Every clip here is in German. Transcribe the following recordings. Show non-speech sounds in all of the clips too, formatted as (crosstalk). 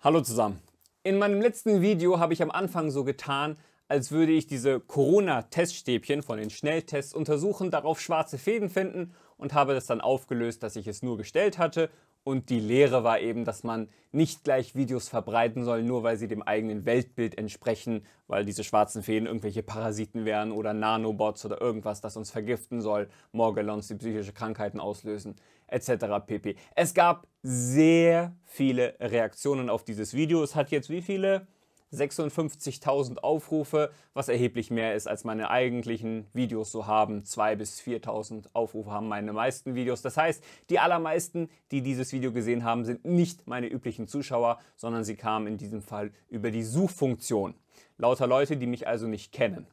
Hallo zusammen. In meinem letzten Video habe ich am Anfang so getan, als würde ich diese Corona-Teststäbchen von den Schnelltests untersuchen, darauf schwarze Fäden finden und habe das dann aufgelöst, dass ich es nur gestellt hatte und die Lehre war eben, dass man nicht gleich Videos verbreiten soll, nur weil sie dem eigenen Weltbild entsprechen, weil diese schwarzen Feen irgendwelche Parasiten wären oder Nanobots oder irgendwas, das uns vergiften soll, Morgellons, die psychische Krankheiten auslösen, etc. pp. Es gab sehr viele Reaktionen auf dieses Video. Es hat jetzt wie viele? 56.000 Aufrufe, was erheblich mehr ist, als meine eigentlichen Videos so haben. 2.000 bis 4.000 Aufrufe haben meine meisten Videos. Das heißt, die allermeisten, die dieses Video gesehen haben, sind nicht meine üblichen Zuschauer, sondern sie kamen in diesem Fall über die Suchfunktion. Lauter Leute, die mich also nicht kennen.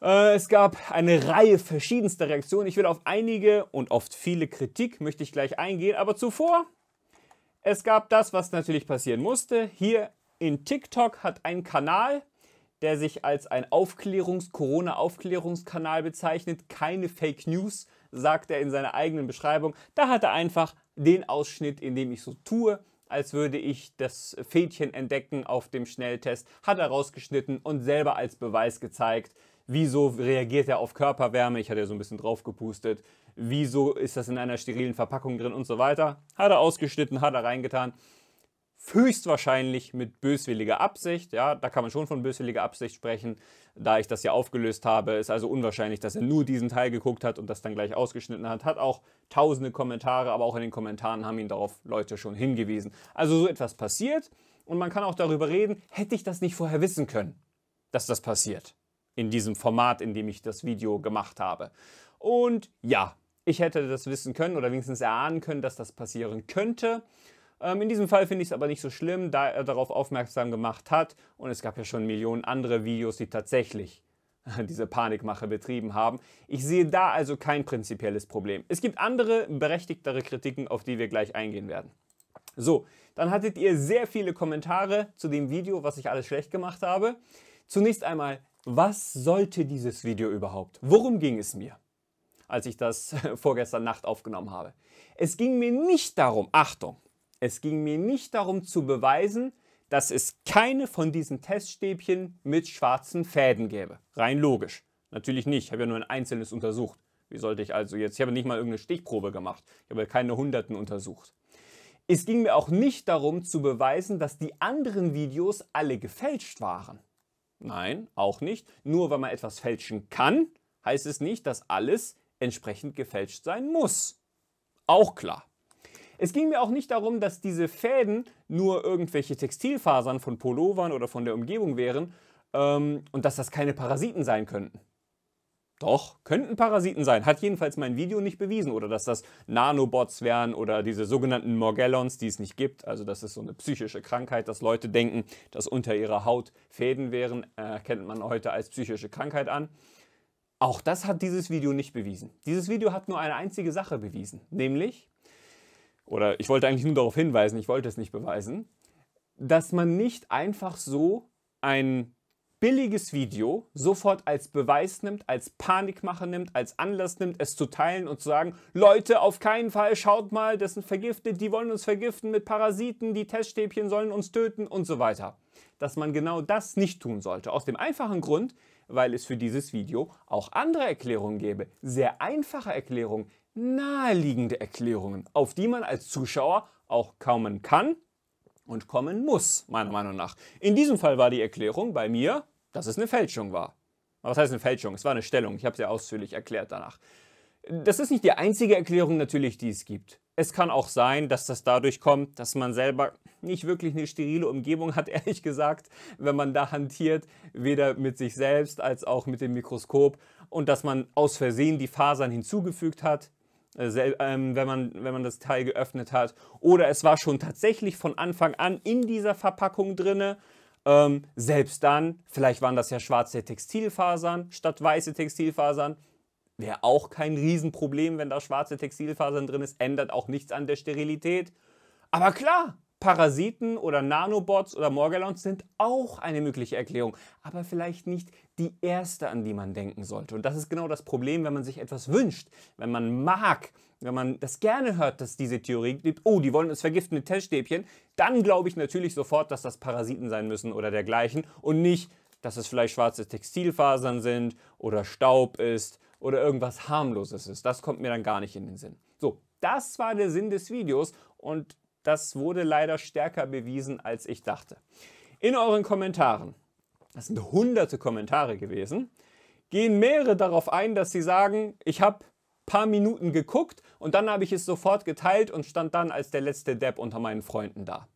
Äh, es gab eine Reihe verschiedenster Reaktionen. Ich will auf einige und oft viele Kritik möchte ich gleich eingehen, aber zuvor es gab das, was natürlich passieren musste. Hier in TikTok hat ein Kanal, der sich als ein Aufklärungs-, Corona-Aufklärungskanal bezeichnet. Keine Fake News, sagt er in seiner eigenen Beschreibung. Da hat er einfach den Ausschnitt, in dem ich so tue, als würde ich das Fädchen entdecken auf dem Schnelltest, hat er rausgeschnitten und selber als Beweis gezeigt, wieso reagiert er auf Körperwärme, ich hatte ja so ein bisschen drauf gepustet, wieso ist das in einer sterilen Verpackung drin und so weiter. Hat er ausgeschnitten, hat er reingetan höchstwahrscheinlich mit böswilliger Absicht. Ja, da kann man schon von böswilliger Absicht sprechen, da ich das ja aufgelöst habe. Ist also unwahrscheinlich, dass er nur diesen Teil geguckt hat und das dann gleich ausgeschnitten hat. Hat auch tausende Kommentare, aber auch in den Kommentaren haben ihn darauf Leute schon hingewiesen. Also so etwas passiert und man kann auch darüber reden, hätte ich das nicht vorher wissen können, dass das passiert. In diesem Format, in dem ich das Video gemacht habe. Und ja, ich hätte das wissen können oder wenigstens erahnen können, dass das passieren könnte. Ähm, in diesem Fall finde ich es aber nicht so schlimm, da er darauf aufmerksam gemacht hat und es gab ja schon Millionen andere Videos, die tatsächlich (laughs) diese Panikmache betrieben haben. Ich sehe da also kein prinzipielles Problem. Es gibt andere berechtigtere Kritiken, auf die wir gleich eingehen werden. So, dann hattet ihr sehr viele Kommentare zu dem Video, was ich alles schlecht gemacht habe. Zunächst einmal, was sollte dieses Video überhaupt? Worum ging es mir? als ich das (laughs) vorgestern Nacht aufgenommen habe. Es ging mir nicht darum, Achtung, es ging mir nicht darum zu beweisen, dass es keine von diesen Teststäbchen mit schwarzen Fäden gäbe. Rein logisch. Natürlich nicht, ich habe ja nur ein einzelnes untersucht. Wie sollte ich also jetzt? Ich habe nicht mal irgendeine Stichprobe gemacht. Ich habe keine Hunderten untersucht. Es ging mir auch nicht darum zu beweisen, dass die anderen Videos alle gefälscht waren. Nein, auch nicht. Nur weil man etwas fälschen kann, heißt es nicht, dass alles entsprechend gefälscht sein muss. Auch klar. Es ging mir auch nicht darum, dass diese Fäden nur irgendwelche Textilfasern von Pullovern oder von der Umgebung wären ähm, und dass das keine Parasiten sein könnten. Doch, könnten Parasiten sein. Hat jedenfalls mein Video nicht bewiesen. Oder dass das Nanobots wären oder diese sogenannten Morgellons, die es nicht gibt. Also das ist so eine psychische Krankheit, dass Leute denken, dass unter ihrer Haut Fäden wären. Äh, kennt man heute als psychische Krankheit an. Auch das hat dieses Video nicht bewiesen. Dieses Video hat nur eine einzige Sache bewiesen. Nämlich, oder ich wollte eigentlich nur darauf hinweisen, ich wollte es nicht beweisen, dass man nicht einfach so ein billiges Video sofort als Beweis nimmt, als Panikmache nimmt, als Anlass nimmt, es zu teilen und zu sagen, Leute, auf keinen Fall, schaut mal, das sind vergiftet, die wollen uns vergiften mit Parasiten, die Teststäbchen sollen uns töten und so weiter. Dass man genau das nicht tun sollte. Aus dem einfachen Grund, weil es für dieses Video auch andere Erklärungen gäbe. Sehr einfache Erklärungen, naheliegende Erklärungen, auf die man als Zuschauer auch kommen kann und kommen muss, meiner Meinung nach. In diesem Fall war die Erklärung bei mir, dass es eine Fälschung war. Was heißt eine Fälschung? Es war eine Stellung. Ich habe es ja ausführlich erklärt danach. Das ist nicht die einzige Erklärung natürlich, die es gibt. Es kann auch sein, dass das dadurch kommt, dass man selber nicht wirklich eine sterile Umgebung hat, (laughs) ehrlich gesagt, wenn man da hantiert, weder mit sich selbst als auch mit dem Mikroskop und dass man aus Versehen die Fasern hinzugefügt hat, äh, ähm, wenn, man, wenn man das Teil geöffnet hat. Oder es war schon tatsächlich von Anfang an in dieser Verpackung drin. Ähm, selbst dann, vielleicht waren das ja schwarze Textilfasern statt weiße Textilfasern. Wäre auch kein Riesenproblem, wenn da schwarze Textilfasern drin ist. Ändert auch nichts an der Sterilität. Aber klar, Parasiten oder Nanobots oder Morgellons sind auch eine mögliche Erklärung, aber vielleicht nicht die erste, an die man denken sollte. Und das ist genau das Problem, wenn man sich etwas wünscht, wenn man mag, wenn man das gerne hört, dass diese Theorie gibt, oh, die wollen uns vergiften mit Teststäbchen, dann glaube ich natürlich sofort, dass das Parasiten sein müssen oder dergleichen und nicht, dass es vielleicht schwarze Textilfasern sind oder Staub ist oder irgendwas harmloses ist. Das kommt mir dann gar nicht in den Sinn. So, das war der Sinn des Videos und das wurde leider stärker bewiesen, als ich dachte. In euren Kommentaren, das sind hunderte Kommentare gewesen, gehen mehrere darauf ein, dass sie sagen, ich habe paar Minuten geguckt und dann habe ich es sofort geteilt und stand dann als der letzte Depp unter meinen Freunden da.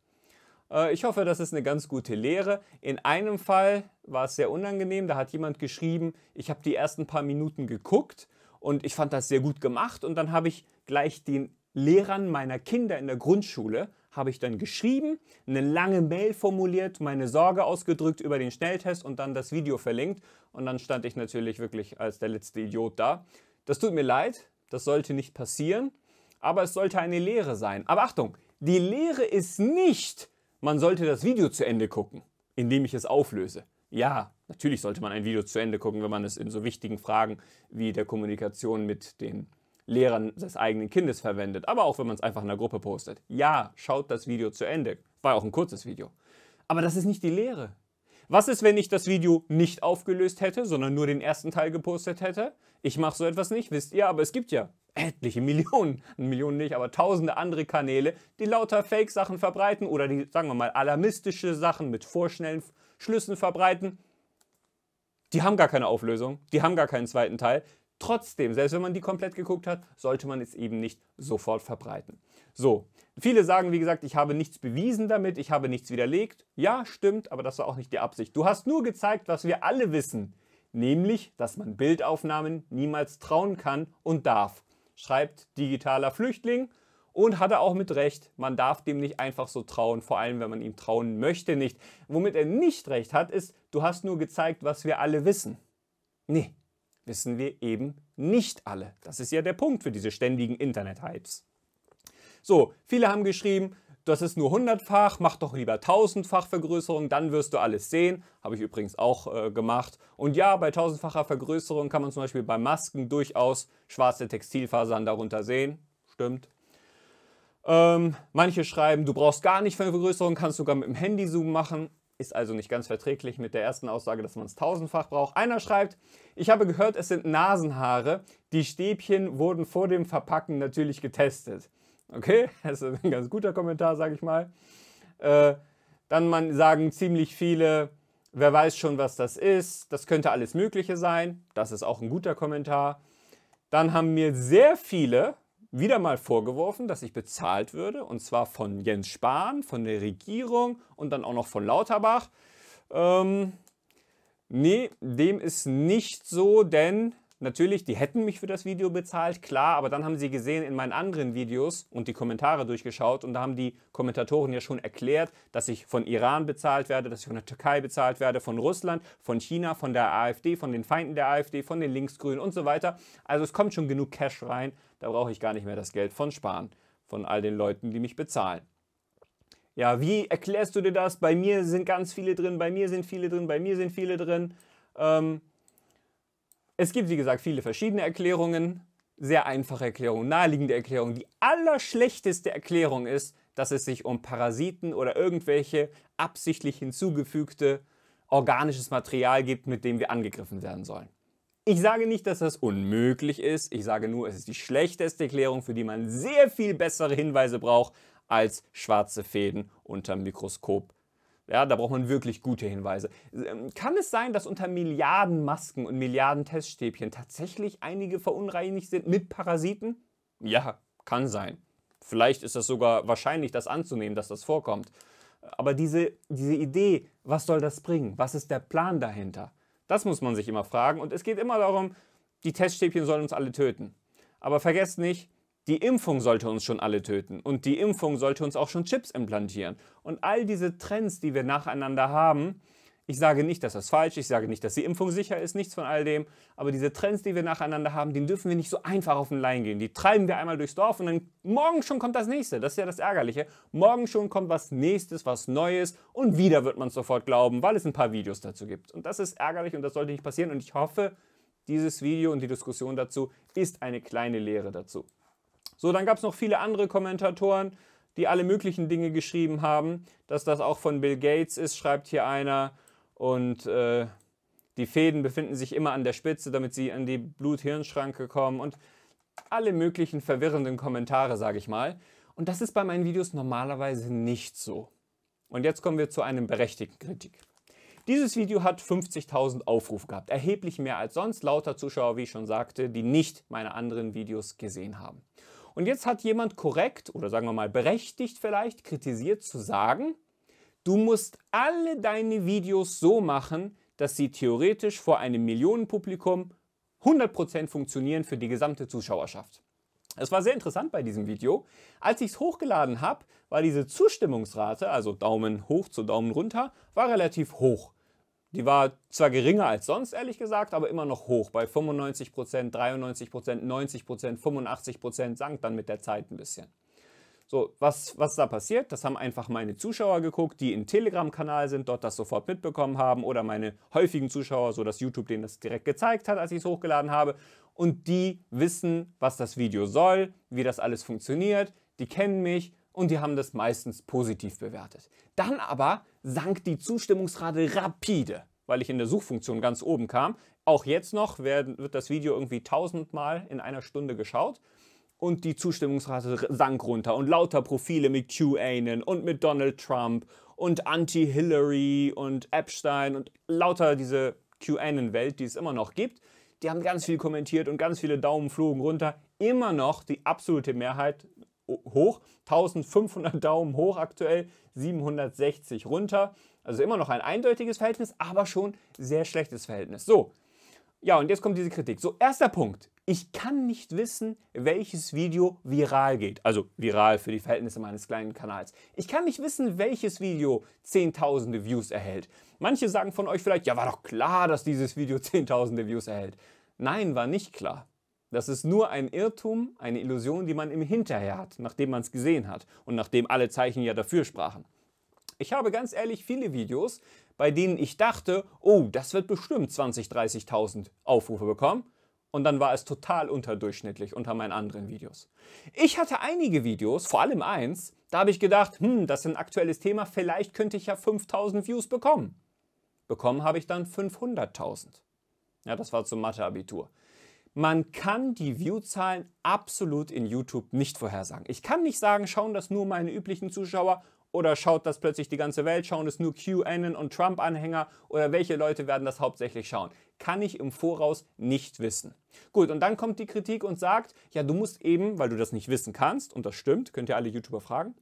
Äh, ich hoffe, das ist eine ganz gute Lehre. In einem Fall war es sehr unangenehm, da hat jemand geschrieben, ich habe die ersten paar Minuten geguckt und ich fand das sehr gut gemacht und dann habe ich gleich den Lehrern meiner Kinder in der Grundschule habe ich dann geschrieben, eine lange Mail formuliert, meine Sorge ausgedrückt über den Schnelltest und dann das Video verlinkt. Und dann stand ich natürlich wirklich als der letzte Idiot da. Das tut mir leid, das sollte nicht passieren, aber es sollte eine Lehre sein. Aber Achtung, die Lehre ist nicht, man sollte das Video zu Ende gucken, indem ich es auflöse. Ja, natürlich sollte man ein Video zu Ende gucken, wenn man es in so wichtigen Fragen wie der Kommunikation mit den Lehrern des eigenen Kindes verwendet, aber auch wenn man es einfach in der Gruppe postet. Ja, schaut das Video zu Ende. War ja auch ein kurzes Video. Aber das ist nicht die Lehre. Was ist, wenn ich das Video nicht aufgelöst hätte, sondern nur den ersten Teil gepostet hätte? Ich mache so etwas nicht, wisst ihr, aber es gibt ja etliche Millionen, (laughs) Millionen nicht, aber tausende andere Kanäle, die lauter Fake-Sachen verbreiten oder die, sagen wir mal, alarmistische Sachen mit vorschnellen Schlüssen verbreiten. Die haben gar keine Auflösung, die haben gar keinen zweiten Teil. Trotzdem, selbst wenn man die komplett geguckt hat, sollte man es eben nicht sofort verbreiten. So, viele sagen, wie gesagt, ich habe nichts bewiesen damit, ich habe nichts widerlegt. Ja, stimmt, aber das war auch nicht die Absicht. Du hast nur gezeigt, was wir alle wissen, nämlich, dass man Bildaufnahmen niemals trauen kann und darf. Schreibt digitaler Flüchtling und hat er auch mit Recht, man darf dem nicht einfach so trauen, vor allem wenn man ihm trauen möchte nicht. Womit er nicht recht hat, ist, du hast nur gezeigt, was wir alle wissen. Nee, wissen wir eben nicht alle. Das ist ja der Punkt für diese ständigen Internet-Hypes. So, viele haben geschrieben, das ist nur hundertfach, mach doch lieber tausendfach Vergrößerung, dann wirst du alles sehen. Habe ich übrigens auch äh, gemacht. Und ja, bei tausendfacher Vergrößerung kann man zum Beispiel bei Masken durchaus schwarze Textilfasern darunter sehen. Stimmt. Ähm, manche schreiben, du brauchst gar nicht Vergrößerung, kannst sogar mit dem Handy zoomen machen. Ist also nicht ganz verträglich mit der ersten Aussage, dass man es tausendfach braucht. Einer schreibt, ich habe gehört, es sind Nasenhaare. Die Stäbchen wurden vor dem Verpacken natürlich getestet. Okay, (laughs) das ist ein ganz guter Kommentar, sage ich mal. Äh, dann man sagen ziemlich viele, wer weiß schon, was das ist. Das könnte alles Mögliche sein. Das ist auch ein guter Kommentar. Dann haben mir sehr viele, wieder mal vorgeworfen, dass ich bezahlt würde, und zwar von Jens Spahn, von der Regierung und dann auch noch von Lauterbach. Ähm, nee, dem ist nicht so, denn Natürlich, die hätten mich für das Video bezahlt, klar, aber dann haben sie gesehen in meinen anderen Videos und die Kommentare durchgeschaut und da haben die Kommentatoren ja schon erklärt, dass ich von Iran bezahlt werde, dass ich von der Türkei bezahlt werde, von Russland, von China, von der AfD, von den Feinden der AfD, von den Linksgrünen und so weiter. Also es kommt schon genug Cash rein, da brauche ich gar nicht mehr das Geld von sparen, von all den Leuten, die mich bezahlen. Ja, wie erklärst du dir das? Bei mir sind ganz viele drin, bei mir sind viele drin, bei mir sind viele drin. Ähm, es gibt, wie gesagt, viele verschiedene Erklärungen. Sehr einfache Erklärung, naheliegende Erklärung. Die allerschlechteste Erklärung ist, dass es sich um Parasiten oder irgendwelche absichtlich hinzugefügte organisches Material gibt, mit dem wir angegriffen werden sollen. Ich sage nicht, dass das unmöglich ist. Ich sage nur, es ist die schlechteste Erklärung, für die man sehr viel bessere Hinweise braucht als schwarze Fäden unter Mikroskop ja, da braucht man wirklich gute Hinweise. Ähm, kann es sein, dass unter Milliarden Masken und Milliarden Teststäbchen tatsächlich einige verunreinigt sind mit Parasiten? Ja, kann sein. Vielleicht ist das sogar wahrscheinlich, das anzunehmen, dass das vorkommt. Aber diese, diese Idee, was soll das bringen? Was ist der Plan dahinter? Das muss man sich immer fragen. Und es geht immer darum, die Teststäbchen sollen uns alle töten. Aber vergesst nicht, die Impfung sollte uns schon alle töten und die Impfung sollte uns auch schon Chips implantieren. Und all diese Trends, die wir nacheinander haben, ich sage nicht, dass das falsch ist, ich sage nicht, dass die Impfung sicher ist, nichts von all dem, aber diese Trends, die wir nacheinander haben, den dürfen wir nicht so einfach auf den Lein gehen. Die treiben wir einmal durchs Dorf und dann morgen schon kommt das nächste. Das ist ja das Ärgerliche. Morgen schon kommt was nächstes, was Neues und wieder wird man es sofort glauben, weil es ein paar Videos dazu gibt. Und das ist ärgerlich und das sollte nicht passieren und ich hoffe, dieses Video und die Diskussion dazu ist eine kleine Lehre dazu. So, dann gab es noch viele andere Kommentatoren, die alle möglichen Dinge geschrieben haben. Dass das auch von Bill Gates ist, schreibt hier einer. Und äh, die Fäden befinden sich immer an der Spitze, damit sie an die Blut-Hirn-Schranke kommen. Und alle möglichen verwirrenden Kommentare, sage ich mal. Und das ist bei meinen Videos normalerweise nicht so. Und jetzt kommen wir zu einem berechtigten Kritik. Dieses Video hat 50.000 Aufrufe gehabt, erheblich mehr als sonst, lauter Zuschauer, wie ich schon sagte, die nicht meine anderen Videos gesehen haben. Und jetzt hat jemand korrekt oder sagen wir mal berechtigt vielleicht kritisiert zu sagen, du musst alle deine Videos so machen, dass sie theoretisch vor einem Millionenpublikum 100% funktionieren für die gesamte Zuschauerschaft. Es war sehr interessant bei diesem Video. Als ich es hochgeladen habe, war diese Zustimmungsrate, also Daumen hoch zu Daumen runter, war relativ hoch. Die war zwar geringer als sonst, ehrlich gesagt, aber immer noch hoch. Bei 95%, 93%, 90%, 85% sank dann mit der Zeit ein bisschen. So, was, was da passiert, das haben einfach meine Zuschauer geguckt, die im Telegram-Kanal sind, dort das sofort mitbekommen haben oder meine häufigen Zuschauer, so dass YouTube denen das direkt gezeigt hat, als ich es hochgeladen habe. Und die wissen, was das Video soll, wie das alles funktioniert, die kennen mich und die haben das meistens positiv bewertet. Dann aber sank die Zustimmungsrate rapide, weil ich in der Suchfunktion ganz oben kam. Auch jetzt noch wird das Video irgendwie tausendmal in einer Stunde geschaut und die Zustimmungsrate sank runter und lauter Profile mit QAnon und mit Donald Trump und Anti-Hillary und Epstein und lauter diese QAnon-Welt, die es immer noch gibt. Die haben ganz viel kommentiert und ganz viele Daumen flogen runter. Immer noch die absolute Mehrheit hoch, 1500 Daumen hoch aktuell, 760 runter. Also immer noch ein eindeutiges Verhältnis, aber schon sehr schlechtes Verhältnis. So, ja, und jetzt kommt diese Kritik. So, erster Punkt. Ich kann nicht wissen, welches Video viral geht. Also viral für die Verhältnisse meines kleinen Kanals. Ich kann nicht wissen, welches Video Zehntausende Views erhält. Manche sagen von euch vielleicht, ja, war doch klar, dass dieses Video (laughs) Zehntausende Views erhält. Nein, war nicht klar. Das ist nur ein Irrtum, eine Illusion, die man im Hinterher hat, nachdem man es gesehen hat und nachdem alle Zeichen ja dafür sprachen. Ich habe ganz ehrlich viele Videos, bei denen ich dachte, oh, das wird bestimmt 20.000, 30 30.000 Aufrufe bekommen. Und dann war es total unterdurchschnittlich unter meinen anderen Videos. Ich hatte einige Videos, vor allem eins, da habe ich gedacht, hm, das ist ein aktuelles Thema, vielleicht könnte ich ja 5000 Views bekommen. Bekommen habe ich dann 500.000. Ja, das war zum Matheabitur man kann die Viewzahlen absolut in YouTube nicht vorhersagen. Ich kann nicht sagen, schauen das nur meine üblichen Zuschauer oder schaut das plötzlich die ganze Welt, schauen es nur QAnon und Trump-Anhänger oder welche Leute werden das hauptsächlich schauen? Kann ich im Voraus nicht wissen. Gut, und dann kommt die Kritik und sagt, ja, du musst eben, weil du das nicht wissen kannst, und das stimmt, könnt ihr alle YouTuber fragen,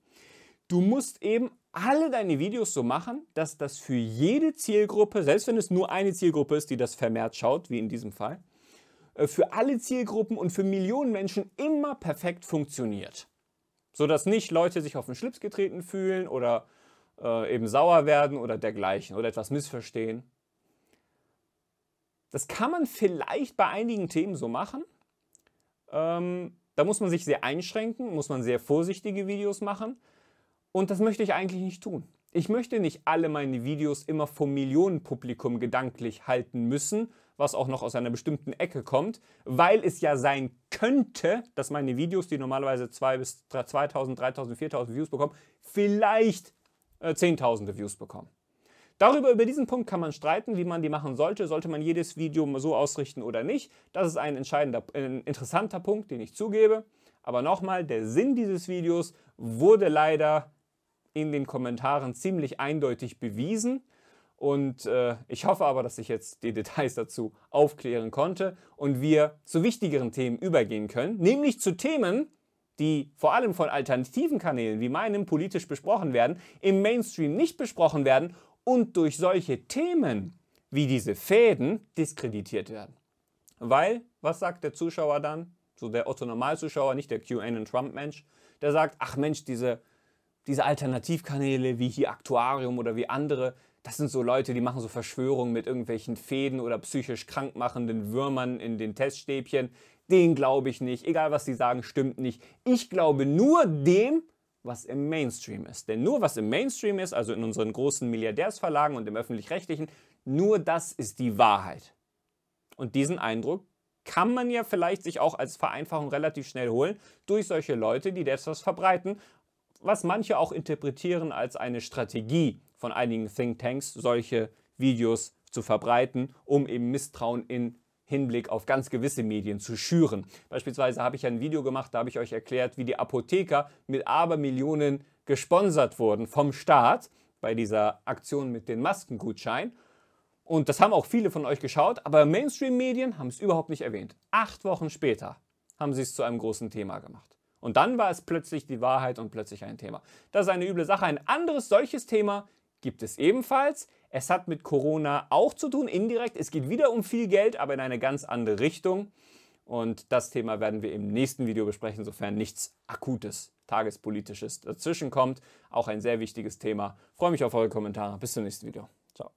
du musst eben alle deine Videos so machen, dass das für jede Zielgruppe, selbst wenn es nur eine Zielgruppe ist, die das vermehrt schaut, wie in diesem Fall, äh, für alle Zielgruppen und für Millionen Menschen immer perfekt funktioniert. Sodass nicht Leute sich auf den Schlips getreten fühlen oder äh, eben sauer werden oder dergleichen oder etwas missverstehen. Das kann man vielleicht bei einigen Themen so machen. Ähm, da muss man sich sehr einschränken, muss man sehr vorsichtige Videos machen. Und das möchte ich eigentlich nicht tun. Ich möchte nicht alle meine Videos immer vom Millionenpublikum gedanklich halten müssen, was auch noch aus einer bestimmten Ecke kommt, weil es ja sein könnte, dass meine Videos, die normalerweise 2 bis 2000, 3000, 4000 Views bekommen, vielleicht äh, Zehntausende Views bekommen. Darüber, über diesen Punkt kann man streiten, wie man die machen sollte. Sollte man jedes Video so ausrichten oder nicht? Das ist ein entscheidender, ein interessanter Punkt, den ich zugebe. Aber nochmal, der Sinn dieses Videos wurde leider in den Kommentaren ziemlich eindeutig bewiesen. Und äh, ich hoffe aber, dass ich jetzt die (laughs) Details dazu aufklären konnte und wir zu wichtigeren Themen übergehen können, nämlich zu Themen, die vor allem von alternativen Kanälen wie meinem politisch besprochen werden, im Mainstream nicht besprochen werden und durch solche Themen wie diese Fäden diskreditiert werden. Weil, was sagt der Zuschauer dann? So der otto normal zuschauer nicht der QAnon-Trump-Mensch, der sagt, ach Mensch, diese, diese Alternativkanäle wie hier Aktuarium oder wie andere, das sind so Leute, die machen so Verschwörungen mit irgendwelchen Fäden oder psychisch krankmachenden Würmern in den Teststäbchen. Den glaube ich nicht. Egal was sie sagen, stimmt nicht. Ich glaube nur dem, was im Mainstream ist. Denn nur was im Mainstream ist, also in unseren großen Milliardärsverlagen und im öffentlich-rechtlichen, nur das ist die Wahrheit. Und diesen Eindruck kann man ja vielleicht sich auch als Vereinfachung relativ schnell holen durch solche Leute, die das was verbreiten, was manche auch interpretieren als eine Strategie von einigen Thinktanks, solche Videos zu verbreiten, um eben Misstrauen in Hinblick auf ganz gewisse Medien zu schüren. Beispielsweise habe ich ein Video gemacht, da habe ich euch erklärt, wie die Apotheker mit Abermillionen gesponsert wurden vom Staat bei dieser Aktion mit den Maskengutschein. Und das haben auch viele von euch geschaut, aber Mainstream-Medien haben es überhaupt nicht erwähnt. Acht Wochen später haben sie es zu einem großen Thema gemacht. Und dann war es plötzlich die Wahrheit und plötzlich ein Thema. Das ist eine üble Sache. Ein anderes solches Thema gibt es ebenfalls. Es hat mit Corona auch zu tun, indirekt. Es geht wieder um viel Geld, aber in eine ganz andere Richtung. Und das Thema werden wir im nächsten Video besprechen, sofern nichts Akutes, Tagespolitisches dazwischenkommt. Auch ein sehr wichtiges Thema. freue mich auf eure Kommentare. Bis zum nächsten Video. Ciao.